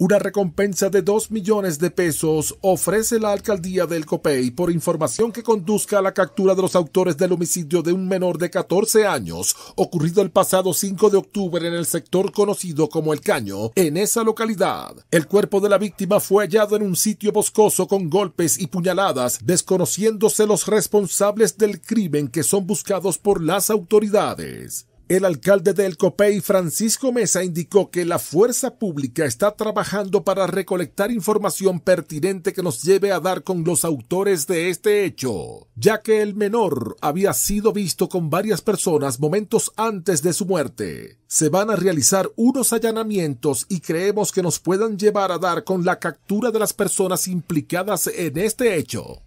Una recompensa de 2 millones de pesos ofrece la alcaldía del Copey por información que conduzca a la captura de los autores del homicidio de un menor de 14 años ocurrido el pasado 5 de octubre en el sector conocido como El Caño, en esa localidad. El cuerpo de la víctima fue hallado en un sitio boscoso con golpes y puñaladas, desconociéndose los responsables del crimen que son buscados por las autoridades. El alcalde de El Copey, Francisco Mesa, indicó que la fuerza pública está trabajando para recolectar información pertinente que nos lleve a dar con los autores de este hecho, ya que el menor había sido visto con varias personas momentos antes de su muerte. Se van a realizar unos allanamientos y creemos que nos puedan llevar a dar con la captura de las personas implicadas en este hecho.